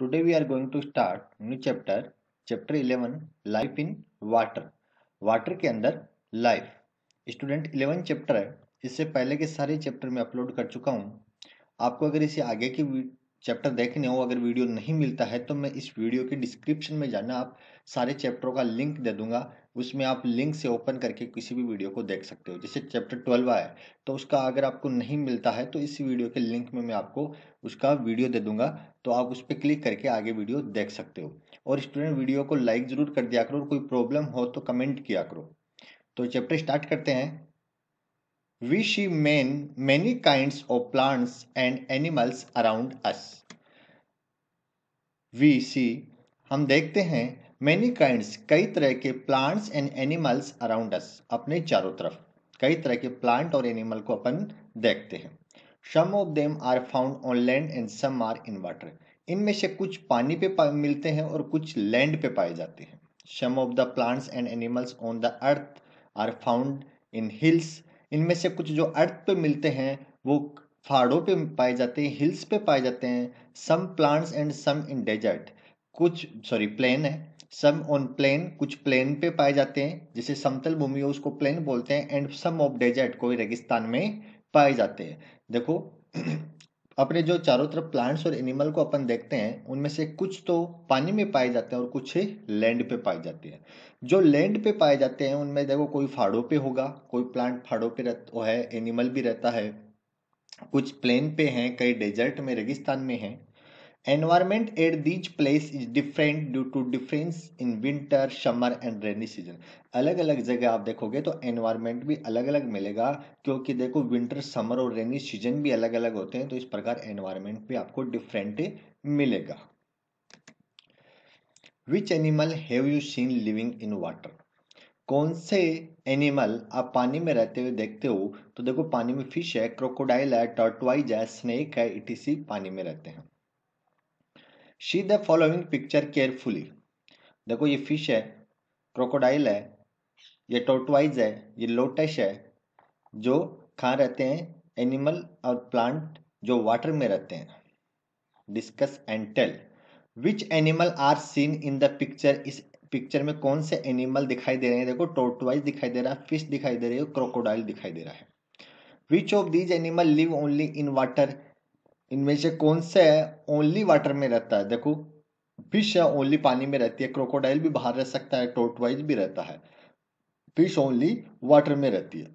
Today we are going to start new chapter chapter 11 life in water water के अंदर life student 11 chapter है इससे पहले के सारे चैप्टर में अपलोड कर चुका हूँ आपको अगर इसे आगे की चैप्टर देखने हो अगर वीडियो नहीं मिलता है तो मैं इस वीडियो के डिस्क्रिप्शन में जाना आप सारे चैप्टरों का लिंक दे दूंगा उसमें आप लिंक से ओपन करके किसी भी वीडियो को देख सकते हो जैसे चैप्टर ट्वेल्व आया तो उसका अगर आपको नहीं मिलता है तो इस वीडियो के लिंक में मैं आपको उसका वीडियो दे दूंगा तो आप उस पर क्लिक करके आगे वीडियो देख सकते हो और स्टूडेंट वीडियो को लाइक ज़रूर कर दिया करो और कोई प्रॉब्लम हो तो कमेंट किया करो तो चैप्टर स्टार्ट करते हैं we see many many kind of plants and animals around us we see हम देखते हैं मैनी काइंड्स कई तरह के plants and animals around us अपने चारों तरफ कई तरह के प्लांट और एनिमल को अपन देखते हैं some of them are found on land and some are in water इनमें से कुछ पानी पे मिलते हैं और कुछ लैंड पे पाए जाते हैं some of the plants and animals on the earth are found in hills इनमें से कुछ जो अर्थ पे मिलते हैं वो पहाड़ों पे पाए जाते हैं हिल्स पे पाए जाते हैं some plants and some in desert कुछ सॉरी प्लेन है सम ऑन प्लेन कुछ प्लेन पे पाए जाते हैं जैसे समतल भूमि हो उसको प्लेन बोलते हैं एंड सम ऑफ डेजर्ट कोई रेगिस्तान में पाए जाते हैं देखो अपने जो चारों तरफ प्लांट्स और एनिमल को अपन देखते हैं उनमें से कुछ तो पानी में पाए जाते हैं और कुछ लैंड पे पाए जाते हैं जो लैंड पे पाए जाते हैं उनमें देखो कोई फाड़ों पे होगा कोई प्लांट फाड़ों पे रह है एनिमल भी रहता है कुछ प्लेन पे हैं कई डेजर्ट में रेगिस्तान में हैं environment at each place is different due to difference in winter summer and rainy season अलग अलग जगह आप देखोगे तो एनवायरमेंट भी अलग अलग मिलेगा क्योंकि देखो विंटर समर और रेनी सीजन भी अलग अलग होते हैं तो इस प्रकार एनवायरमेंट भी आपको डिफरेंट मिलेगा which animal have you seen living in water कौन से एनिमल आप पानी में रहते हुए देखते हो तो देखो पानी में फिश है क्रोकोडाइल है टर्टवाइज है स्नेक है इटीसी पानी में रहते हैं see the following picture carefully देखो ये फिश है क्रोकोडाइल है ये टोटवाइज है ये लोटस है जो कहाँ रहते हैं एनिमल और प्लांट जो वाटर में रहते हैं discuss and tell which animal are seen in the picture इस पिक्चर में कौन से एनिमल दिखाई दे रहे हैं देखो टोटवाइज दिखाई दे रहा है फिश दिखाई दे रही है क्रोकोडाइल दिखाई दे रहा है which of these animal live only in water इनमें से कौन सा है ओनली वाटर में रहता है देखो फिश है ओनली पानी में रहती है क्रोकोडाइल भी बाहर रह सकता है टोटवाइज भी रहता है फिश ओनली वाटर में रहती है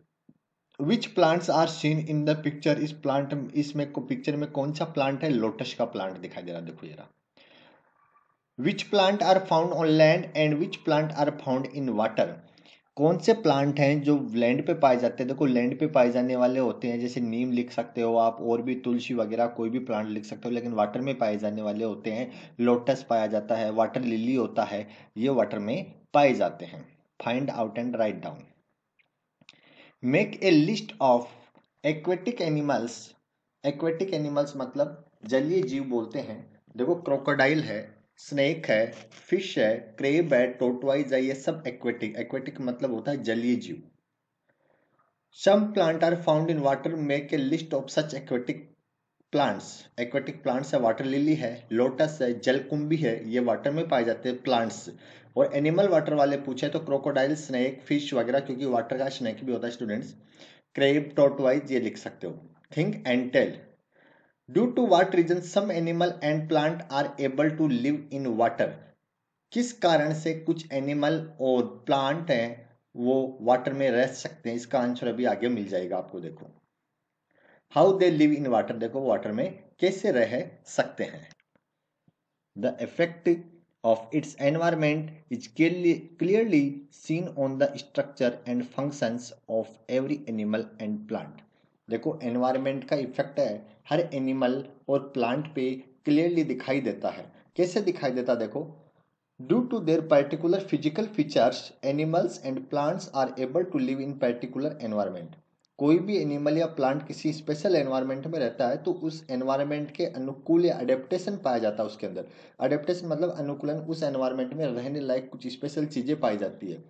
which plants are seen in the picture इस प्लांट इसमें पिक्चर में कौन सा प्लांट है लोटस का प्लांट दिखाई दे रहा देखो जरा which plant are found on land and which plant are found in water कौन से प्लांट हैं जो लैंड पे पाए जाते हैं देखो लैंड पे पाए जाने वाले होते हैं जैसे नीम लिख सकते हो आप और भी तुलसी वगैरह कोई भी प्लांट लिख सकते हो लेकिन वाटर में पाए जाने वाले होते हैं लोटस पाया जाता है वाटर लिली होता है ये वाटर में पाए जाते हैं find out and write down make a list of aquatic animals aquatic animals मतलब जलीय जीव बोलते हैं देखो क्रोकोडाइल है स्नेक है फिश है क्रेब है टोटवाइज है ये सब एक्वेटिक एक्वेटिक मतलब होता है जलीय जीव some plant are found in water make a list of such aquatic plants aquatic plants है वाटर लिली है लोटस है जलकुंभी है ये वाटर में पाए जाते हैं प्लांट्स और एनिमल वाटर वाले पूछे तो क्रोकोडाइल स्नेक फिश वगैरह क्योंकि वाटर का स्नेक भी होता है स्टूडेंट्स क्रेब टोटवाइज ये लिख सकते हो think and tell due to what reason some animal and plant are able to live in water किस कारण से कुछ एनिमल और प्लांट हैं वो वाटर में रह सकते हैं इसका आंसर अभी आगे मिल जाएगा आपको देखो how they live in water देखो वाटर में कैसे रह सकते हैं the effect of its environment is clearly seen on the structure and functions of every animal and plant देखो एनवायरमेंट का इफेक्ट है हर एनिमल और प्लांट पे क्लियरली दिखाई देता है कैसे दिखाई देता देखो due to their particular physical features animals and plants are able to live in particular environment कोई भी एनिमल या प्लांट किसी स्पेशल एनवायरमेंट में रहता है तो उस एनवायरमेंट के अनुकूल या अडेप्टेशन पाया जाता है उसके अंदर अडेप्टेशन मतलब अनुकूलन उस एनवायरमेंट में रहने लायक कुछ स्पेशल चीज़ें पाई जाती है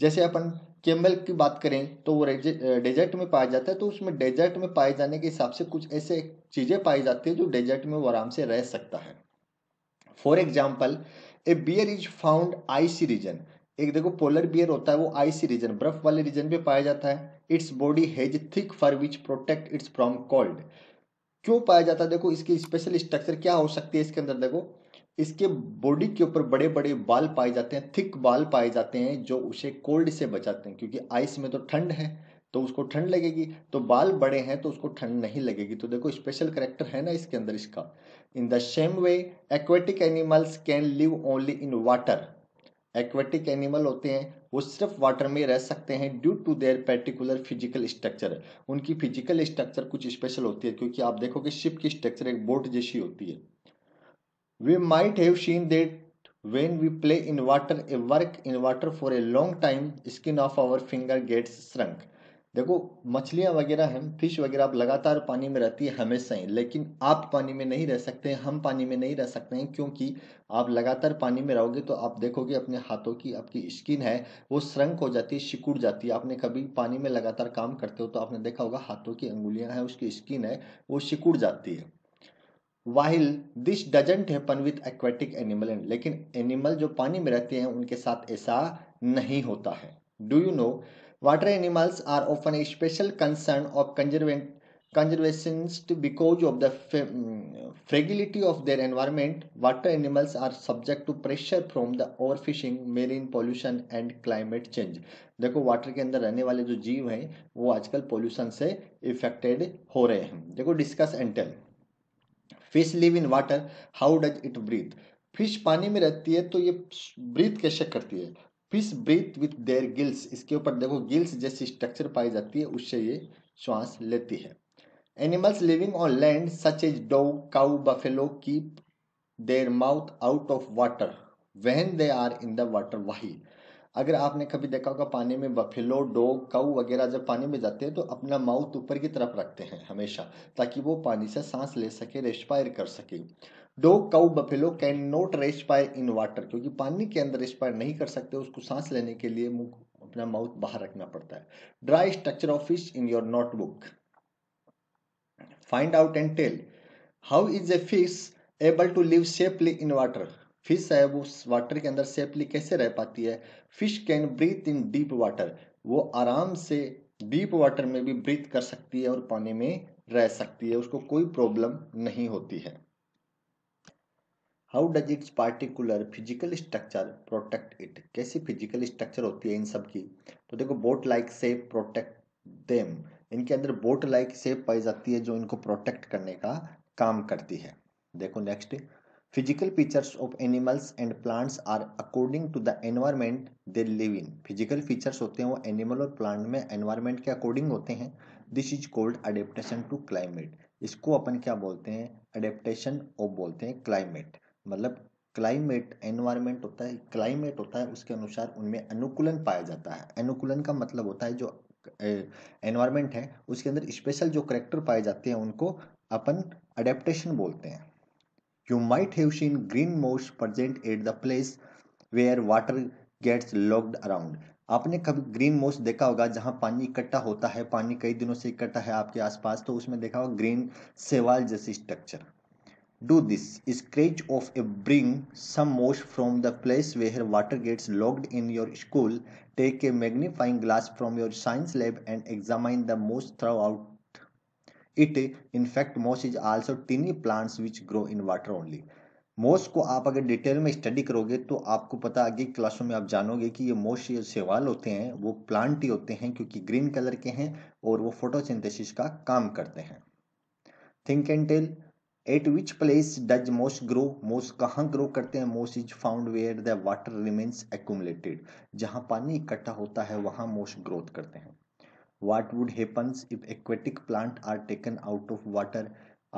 जैसे अपन केमल की बात करें तो वो डेजर्ट में पाया जाता है तो उसमें डेजर्ट में पाए जाने के हिसाब से कुछ ऐसे चीज़ें पाई जाती है जो डेजर्ट में वो आराम से रह सकता है for example a bear is found icy region एक देखो पोलर बियर होता है वो आइसी रीजन बर्फ वाले रीजन में पाया जाता है its body has thick fur which protect its from cold क्यों पाया जाता है देखो इसकी स्पेशल स्ट्रक्चर क्या हो सकती है इसके अंदर देखो इसके बॉडी के ऊपर बड़े बड़े बाल पाए जाते हैं थिक बाल पाए जाते हैं जो उसे कोल्ड से बचाते हैं क्योंकि आइस में तो ठंड है तो उसको ठंड लगेगी तो बाल बड़े हैं तो उसको ठंड नहीं लगेगी तो देखो स्पेशल करेक्टर है ना इसके अंदर इसका in the same way aquatic animals can live only in water aquatic animal होते हैं वो सिर्फ वाटर में रह सकते हैं due to their particular physical structure उनकी फिजिकल स्ट्रक्चर कुछ स्पेशल होती है क्योंकि आप देखोगे शिप की स्ट्रक्चर एक बोट जैसी होती है we might have seen that when we play in water a work in water for a long time skin of our finger gets shrunk देखो मछलियाँ वगैरह हैं फिश वगैरह आप लगातार पानी में रहती है हमेशा ही लेकिन आप पानी में नहीं रह सकते हैं हम पानी में नहीं रह सकते हैं क्योंकि आप लगातार पानी में रहोगे तो आप देखोगे अपने हाथों की आपकी स्किन है वो श्रंक हो जाती है सिकुड़ जाती है आपने कभी पानी में लगातार काम करते हो तो आपने देखा होगा हाथों की अंगुलियाँ हैं उसकी स्किन है वो सिकुड़ जाती है while this doesn't happen with aquatic animal and लेकिन एनिमल जो पानी में रहते हैं उनके साथ ऐसा नहीं होता है do you know water animals are open a special concern of conservant conservationist because of the fragility of their environment water animals are subject to pressure from the over fishing marine pollution and climate change देखो water के अंदर रहने वाले जो जीव हैं वो आजकल पॉल्यूशन से इफेक्टेड हो रहे हैं देखो discuss and tell fish live in water how does it breathe fish पानी में रहती है तो ये ब्रीथ कैसे करती है fish breathe with their gills इसके ऊपर देखो गिल्स जैसी स्ट्रक्चर पाई जाती है उससे ये श्वास लेती है animals living on land such as dog cow buffalo keep their mouth out of water when they are in the water वाही अगर आपने कभी देखा होगा पानी में बफेलो डोग काऊ वगैरह जब पानी में जाते हैं तो अपना माउथ ऊपर की तरफ रखते हैं हमेशा ताकि वो पानी से सांस ले सके रेस्पायर कर सके dog cow buffalo can not respire in water क्योंकि पानी के अंदर रेस्पायर नहीं कर सकते उसको सांस लेने के लिए मुंह अपना माउथ बाहर रखना पड़ता है draw structure of fish in your notebook find out and tell how is a fish able to live safely in water fish है वो वाटर के अंदर सेफली कैसे रह पाती है fish can breathe in deep water वो आराम से डीप वाटर में भी ब्रीथ कर सकती है और पानी में रह सकती है उसको कोई प्रॉब्लम नहीं होती है how does its particular physical structure protect it कैसी फिजिकल स्ट्रक्चर होती है इन सब की तो देखो बोट लाइक से प्रोटेक्ट देम इनके अंदर बोट लाइक सेप पाई जाती है जो इनको प्रोटेक्ट करने का काम करती है देखो next physical features of animals and plants are according to the environment they live in physical features होते हैं वो एनिमल और प्लांट में एनवायरमेंट के अकॉर्डिंग होते हैं this is called adaptation to climate इसको अपन क्या बोलते हैं अडेप्टेशन ऑफ बोलते हैं क्लाइमेट मतलब क्लाइमेट एनवायरमेंट होता है क्लाइमेट होता है उसके अनुसार उनमें अनुकूलन पाया जाता है अनुकूलन का मतलब होता है जो एनवायरमेंट है उसके अंदर स्पेशल जो करेक्टर पाए जाते हैं उनको अपन अडेप्टेशन बोलते हैं You might have seen green moss present at the place where water gets locked around. आपने कभी ग्रीन मोस देखा होगा जहाँ पानी इकट्ठा होता है पानी कई दिनों से इकट्ठा है आपके आसपास तो उसमें देखा होगा ग्रीन सेवाल जैसी structure do this scratch of a bring some moss from the place where water gets locked in your school take a magnifying glass from your science lab and examine the moss throughout it in fact moss is also tiny plants which grow in water only moss को आप अगर detail में study करोगे तो आपको पता आगे क्लासों में आप जानोगे कि ये मोस ये सेवाल होते हैं वो प्लांट ही होते हैं क्योंकि ग्रीन कलर के हैं और वो फोटोसिंथेसिस का काम करते हैं think and tell at which place does moss grow moss कहाँ ग्रो करते हैं moss is found where the water remains एकटेड जहाँ पानी इकट्ठा होता है वहाँ मोस ग्रोथ करते हैं what would happens if aquatic plant are taken out of water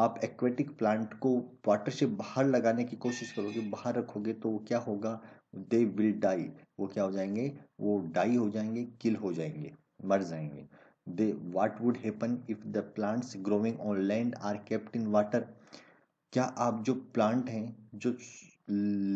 आप एक्वेटिक प्लांट को वाटर से बाहर लगाने की कोशिश करोगे बाहर रखोगे तो वो क्या होगा दे विल डाई वो क्या हो जाएंगे वो डाई हो जाएंगे किल हो जाएंगे मर जाएंगे दे what would happen if the plants growing on land are kept in water क्या आप जो प्लांट हैं जो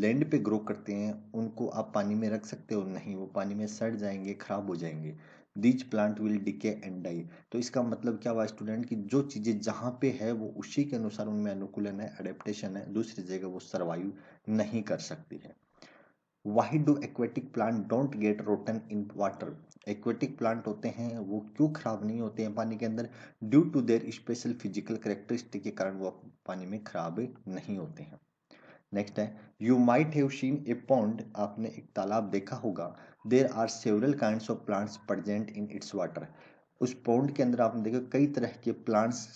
लैंड पे ग्रो करते हैं उनको आप पानी में रख सकते हो नहीं वो पानी में सड़ जाएंगे खराब हो जाएंगे these plant will decay and die तो इसका मतलब क्या हुआ स्टूडेंट कि जो चीज़ें जहाँ पे है वो उसी के अनुसार उनमें अनुकूलन है अडेप्टेशन है दूसरी जगह वो सर्वाइव नहीं कर सकती है why do aquatic plant don't get rotten in water aquatic plant होते हैं वो क्यों खराब नहीं होते हैं पानी के अंदर due to their special physical characteristic के कारण वो पानी में खराब नहीं होते हैं नेक्स्ट है you might have seen a pond आपने एक तालाब देखा होगा there are several kind of plants present in its water उस पॉन्ड के अंदर आपने देखा कई तरह के प्लांट्स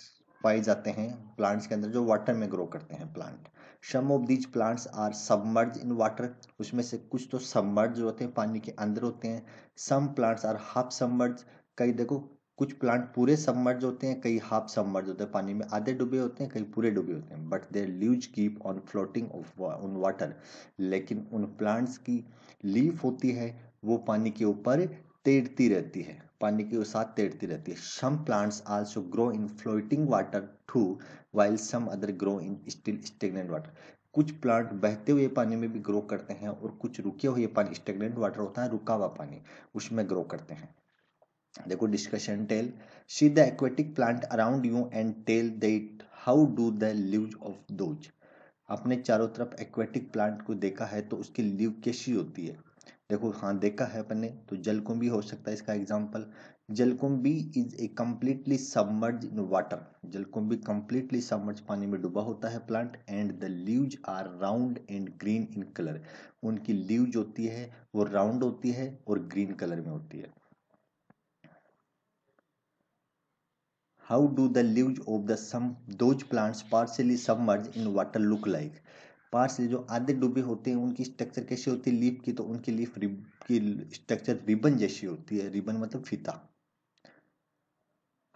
पाए जाते हैं प्लांट्स के अंदर जो वाटर में ग्रो करते हैं plant some of these plants are submerge in water उसमें से कुछ तो सबमर्ज होते हैं पानी के अंदर होते हैं some plants are half submerge कई देखो कुछ प्लांट पूरे सबमर्ज होते हैं कई हाफ सबमर्ज होते हैं पानी में आधे डूबे होते हैं कई पूरे डूबे होते हैं but their leaves keep on floating on water लेकिन उन प्लांट्स की लीफ होती है वो पानी के ऊपर तैरती रहती है पानी के साथ तैरती रहती है some plants also grow in floating water too while some other grow in still stagnant water कुछ प्लांट बहते हुए पानी में भी ग्रो करते हैं और कुछ रुके हुए पानी स्टेगनेंट वाटर होता है रुका हुआ पानी उसमें ग्रो करते हैं देखो discussion tell see the aquatic plant around you and tell that how do the live of those आपने चारों तरफ एक्वेटिक प्लांट को देखा है तो उसकी लीव कैसी होती है देखो हाँ देखा है अपने तो जलकुंभी हो सकता है इसका एग्जाम्पल जलकुंभी is a completely submerge in water जलकुंभी कम्प्लीटली सबमर्ज पानी में डूबा होता है plant and the leaves are round and green in colour उनकी लीव्स होती है वो राउंड होती है और ग्रीन कलर में होती है how do the leaves of the some those plants partially submerged in water look like parsley जो आधे डूबे होते हैं उनकी स्ट्रक्चर कैसी होती है लीफ की तो उनकी लीफ रिब की स्ट्रक्चर रिबन जैसी होती है रिबन मतलब फीता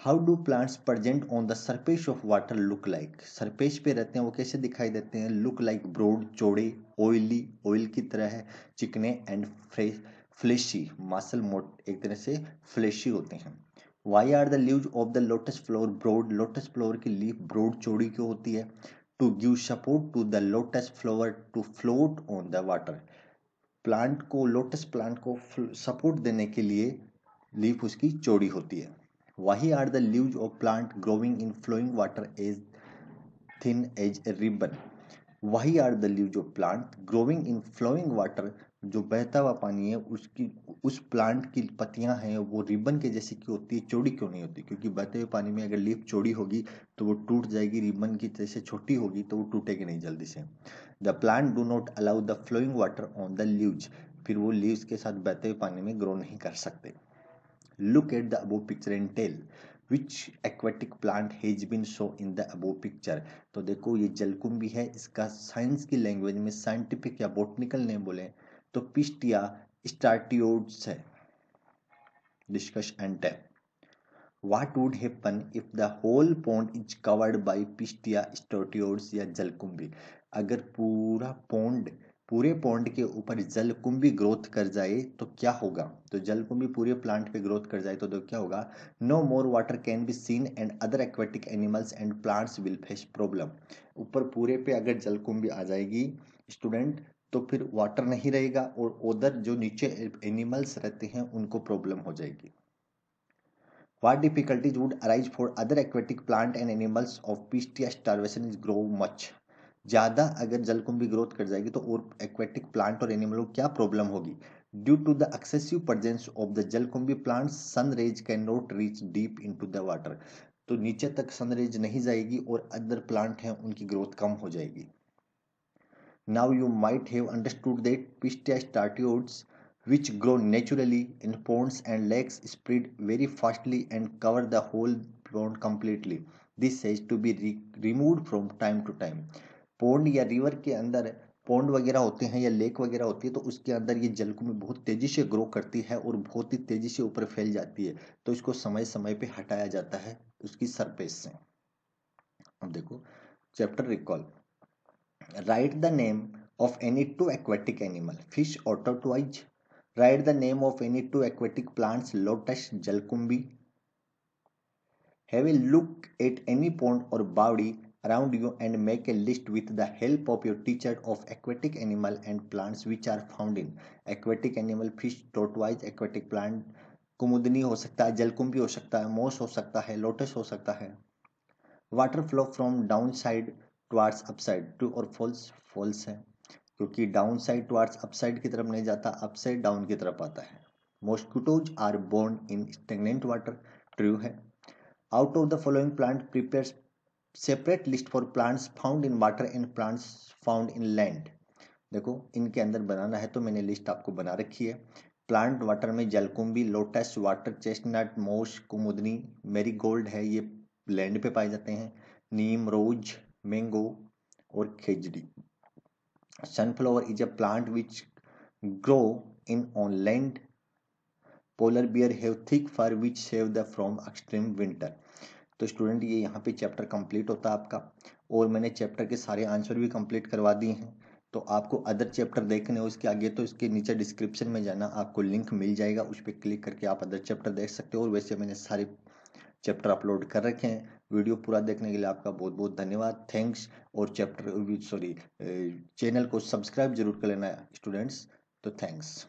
how do plants present on the surface of water look like surface पे रहते हैं वो कैसे दिखाई देते हैं लुक लाइक ब्रोड चौड़े ऑयली ऑयल की तरह है चिकने एंड फ्रेश फ्लेशी मासल मोट एक तरह से फ्लेशी होते हैं why are the leave of the lotus flower broad lotus flower की लीफ ब्रोड चौड़ी क्यों होती है to give support to the lotus flower to float on the water plant को लोटस प्लांट को सपोर्ट देने के लिए लीफ उसकी चौड़ी होती है why are the leave of plant growing in flowing water as thin as a ribbon why are the leave of plant growing in flowing water जो बहता हुआ पानी है उसकी उस प्लांट की पत्तियां हैं वो रिबन के जैसे की होती है चौड़ी क्यों नहीं होती क्योंकि बहते हुए पानी में अगर लीफ चौड़ी होगी तो वो टूट जाएगी रिबन की जैसे छोटी होगी तो वो टूटेगी नहीं जल्दी से the plant do not allow the flowing water on the leaves फिर वो लीव्स के साथ बहते हुए पानी में ग्रो नहीं कर सकते look at the above picture and tell which aquatic plant has been shown in the above picture तो देखो ये जलकुंभी है इसका साइंस की लैंग्वेज में साइंटिफिक या बोटनिकल नेम बोले तो पिस्टिया स्टार्टियोड्स है discuss and tap what would happen if the whole pond is covered by Pistia stratiotes या जलकुंभी अगर पूरा पोंड पूरे पौंड के ऊपर जलकुंभी ग्रोथ कर जाए तो क्या होगा तो जलकुंभी पूरे प्लांट पे ग्रोथ कर जाए तो, तो क्या होगा no more water can be seen and other aquatic animals and plants will face problem ऊपर पूरे पे अगर जलकुंभी आ जाएगी स्टूडेंट तो फिर वाटर नहीं रहेगा और उधर जो नीचे एनिमल्स रहते हैं उनको प्रॉब्लम हो जाएगी what difficulties would arise for other aquatic plant and animals of Pistia stratiotes is grow much ज़्यादा अगर जलकुंभी ग्रोथ कर जाएगी तो और एक्वेटिक प्लांट और एनिमल को क्या प्रॉब्लम होगी due to the excessive presence of the जलकुंभी plant sun rays can not reach deep in to the water तो नीचे तक सन रेज नहीं जाएगी और अदर प्लांट हैं उनकी ग्रोथ कम हो जाएगी Now you might have understood that pistia pistachios which grow naturally in ponds and lakes spread very fastly and cover the whole pond completely. This has to be re removed from time to time. Pond या river के अंदर pond वगैरह होते हैं या lake वगैरह होती है तो उसके अंदर ये जलकू में बहुत तेज़ी से ग्रो करती है और बहुत ही तेज़ी से ऊपर फैल जाती है तो इसको समय समय पे हटाया जाता है उसकी सरफेस से अब देखो chapter recall Write the name of any two aquatic animal fish or tortoise. Write the name of any two aquatic plants lotus, jalcumbi. Have a look at any pond or body around you and make a list with the help of your teacher of aquatic animal and plants which are found in aquatic animal fish tortoise aquatic plant कुमुदनी हो सकता है जलकुंभी हो सकता है मोस हो सकता है लोटस हो सकता है water flow from down side towards upside true और फॉल्स फॉल्स है क्योंकि डाउन साइड टुवार्ड्स अपसाइड की तरफ नहीं जाता अपसाइड डाउन की तरफ आता है mosquitoes are born in stagnant water true है out of the following plant prepare separate list for plants found in water and plants found in land देखो इनके अंदर बनाना है तो मैंने लिस्ट आपको बना रखी है प्लांट वाटर में जलकुंभी लोटस वाटर चेस्टनट मोश कुमुदनी मेरी गोल्ड है ये लैंड पे पाए जाते हैं neem rose mango or khejdi sunflower is a plant which grow in on land polar bear have thick fur which save the from extreme winter तो स्टूडेंट ये यहाँ पे चैप्टर कंप्लीट होता है आपका और मैंने चैप्टर के सारे आंसर भी कंप्लीट करवा दिए हैं तो आपको अदर चैप्टर देखने हो इसके आगे तो इसके नीचे डिस्क्रिप्शन में जाना आपको लिंक मिल जाएगा उस पर क्लिक करके आप अदर चैप्टर देख सकते हो और वैसे मैंने सारे चैप्टर अपलोड कर रखे हैं वीडियो पूरा देखने के लिए आपका बहुत बहुत धन्यवाद थैंक्स और चैप्टर सॉरी चैनल को सब्सक्राइब जरूर कर लेना स्टूडेंट्स तो थैंक्स